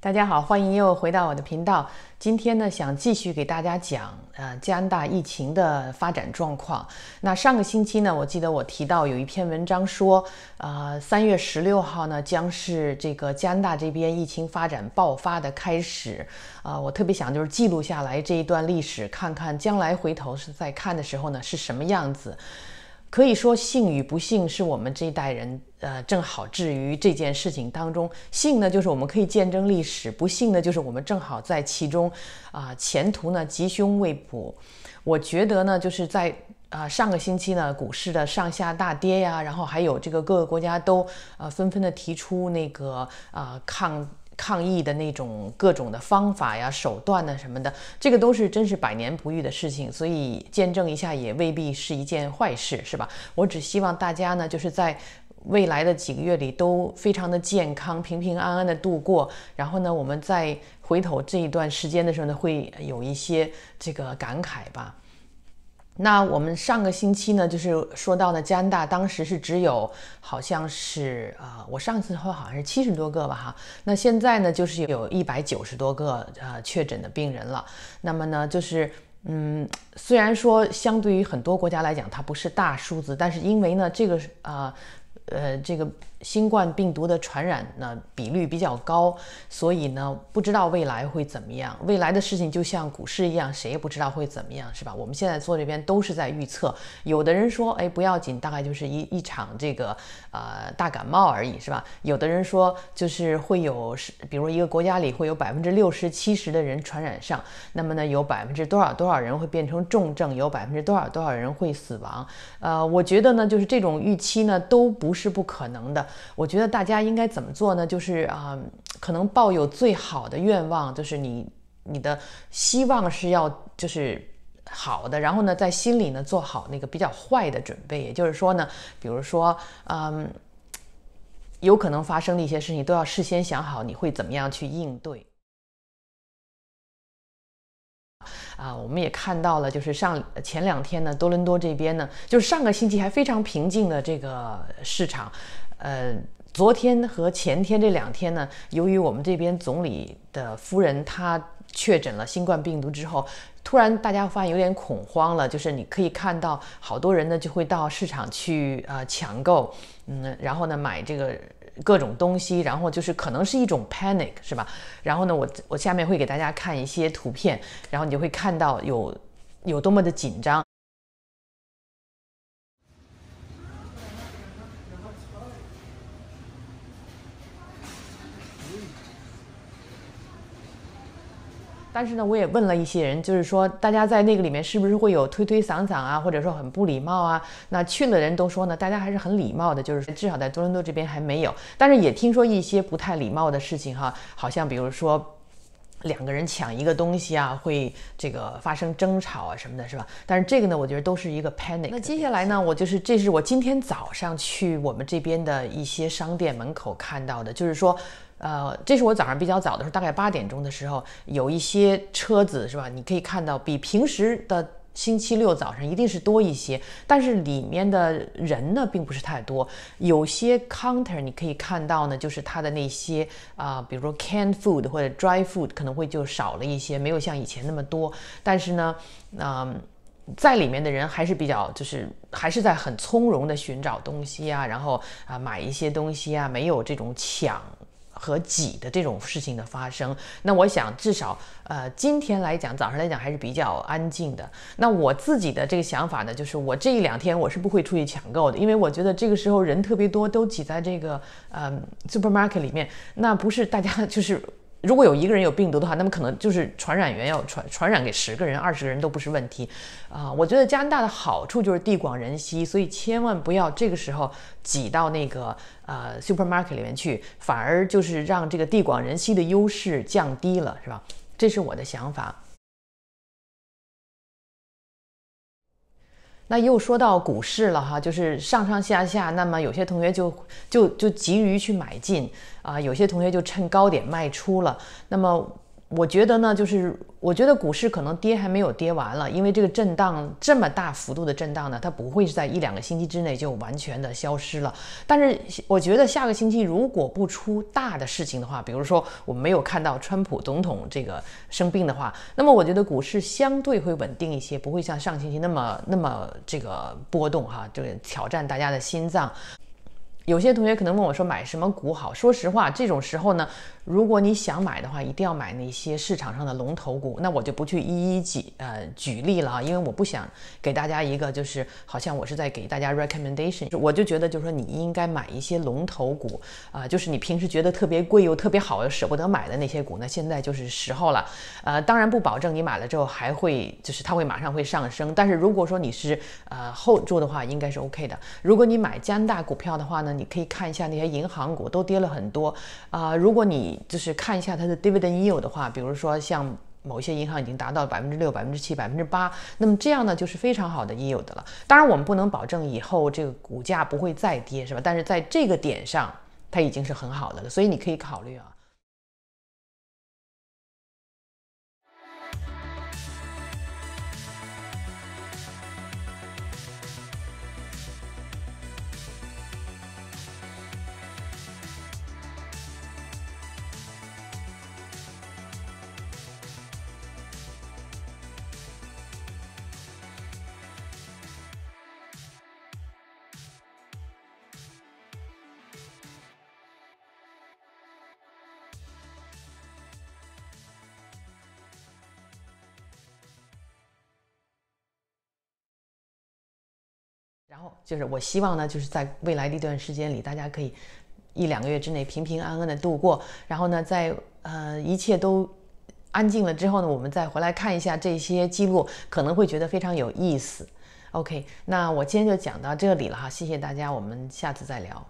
大家好，欢迎又回到我的频道。今天呢，想继续给大家讲呃加拿大疫情的发展状况。那上个星期呢，我记得我提到有一篇文章说，呃，三月十六号呢将是这个加拿大这边疫情发展爆发的开始。啊，我特别想就是记录下来这一段历史，看看将来回头是在看的时候呢是什么样子。可以说，幸与不幸是我们这一代人，呃，正好置于这件事情当中。幸呢，就是我们可以见证历史；不幸呢，就是我们正好在其中，啊，前途呢吉凶未卜。我觉得呢，就是在啊上个星期呢，股市的上下大跌呀，然后还有这个各个国家都呃纷纷的提出那个啊抗。抗议的那种各种的方法呀、手段呐、什么的，这个都是真是百年不遇的事情，所以见证一下也未必是一件坏事，是吧？我只希望大家呢，就是在未来的几个月里都非常的健康、平平安安的度过，然后呢，我们再回头这一段时间的时候呢，会有一些这个感慨吧。那我们上个星期呢，就是说到的加拿大，当时是只有好像是啊，我上次说好像是七十多个吧，哈。那现在呢，就是有一百九十多个呃确诊的病人了。那么呢，就是嗯，虽然说相对于很多国家来讲，它不是大数字，但是因为呢，这个呃呃，这个新冠病毒的传染呢比率比较高，所以呢不知道未来会怎么样。未来的事情就像股市一样，谁也不知道会怎么样，是吧？我们现在做这边都是在预测。有的人说，哎，不要紧，大概就是一一场这个呃大感冒而已，是吧？有的人说，就是会有，比如一个国家里会有百分之六十七十的人传染上，那么呢有百分之多少多少人会变成重症，有百分之多少多少人会死亡？呃，我觉得呢，就是这种预期呢都不是不可能的。我觉得大家应该怎么做呢？就是啊，可能抱有最好的愿望，就是你你的希望是要就是好的，然后呢，在心里呢做好那个比较坏的准备。也就是说呢，比如说嗯，有可能发生的一些事情，都要事先想好，你会怎么样去应对。啊，我们也看到了，就是上前两天呢，多伦多这边呢，就是上个星期还非常平静的这个市场，呃，昨天和前天这两天呢，由于我们这边总理的夫人她确诊了新冠病毒之后，突然大家发现有点恐慌了，就是你可以看到好多人呢就会到市场去啊抢购，嗯，然后呢买这个。各种东西，然后就是可能是一种 panic，是吧？然后呢，我我下面会给大家看一些图片，然后你就会看到有有多么的紧张。但是呢，我也问了一些人，就是说，大家在那个里面是不是会有推推搡搡啊，或者说很不礼貌啊？那去了的人都说呢，大家还是很礼貌的，就是至少在多伦多这边还没有。但是也听说一些不太礼貌的事情哈，好像比如说。两个人抢一个东西啊，会这个发生争吵啊什么的，是吧？但是这个呢，我觉得都是一个 panic。那接下来呢，我就是这是我今天早上去我们这边的一些商店门口看到的，就是说，呃，这是我早上比较早的时候，大概八点钟的时候，有一些车子是吧？你可以看到比平时的。星期六早上一定是多一些，但是里面的人呢，并不是太多。有些 counter 你可以看到呢，就是它的那些啊，比如说 canned food 或者 dry food，可能会就少了一些，没有像以前那么多。但是呢，嗯，在里面的人还是比较，就是还是在很从容的寻找东西啊，然后啊买一些东西啊，没有这种抢。和挤的这种事情的发生，那我想至少呃，今天来讲，早上来讲还是比较安静的。那我自己的这个想法呢，就是我这一两天我是不会出去抢购的，因为我觉得这个时候人特别多，都挤在这个呃 supermarket 里面，那不是大家 就是。如果有一个人有病毒的话，那么可能就是传染源，要传传染给十个人、二十个人都不是问题，啊，我觉得加拿大的好处就是地广人稀，所以千万不要这个时候挤到那个呃 supermarket 里面去，反而就是让这个地广人稀的优势降低了，是吧？这是我的想法。那又说到股市了哈，就是上上下下，那么有些同学就就就急于去买进啊，有些同学就趁高点卖出了，那么我觉得呢，就是。我觉得股市可能跌还没有跌完了，因为这个震荡这么大幅度的震荡呢，它不会是在一两个星期之内就完全的消失了。但是我觉得下个星期如果不出大的事情的话，比如说我们没有看到川普总统这个生病的话，那么我觉得股市相对会稳定一些，不会像上星期那么那么这个波动哈，这个挑战大家的心脏。有些同学可能问我说买什么股好？说实话，这种时候呢，如果你想买的话，一定要买那些市场上的龙头股。那我就不去一一举呃举例了啊，因为我不想给大家一个就是好像我是在给大家 recommendation。我就觉得就是说你应该买一些龙头股啊，就是你平时觉得特别贵又特别好又舍不得买的那些股呢，现在就是时候了。呃，当然不保证你买了之后还会就是它会马上会上升，但是如果说你是呃 hold 住的话，应该是 OK 的。如果你买江大股票的话呢？你可以看一下那些银行股都跌了很多啊！如果你就是看一下它的 dividend yield 的话，比如说像某些银行已经达到百分之六、百分之七、百分之八，那么这样呢就是非常好的 y 有的了。当然我们不能保证以后这个股价不会再跌，是吧？但是在这个点上，它已经是很好的了，所以你可以考虑啊。就是我希望呢，就是在未来的一段时间里，大家可以一两个月之内平平安安的度过，然后呢，在呃一切都安静了之后呢，我们再回来看一下这些记录，可能会觉得非常有意思。OK，那我今天就讲到这里了哈，谢谢大家，我们下次再聊。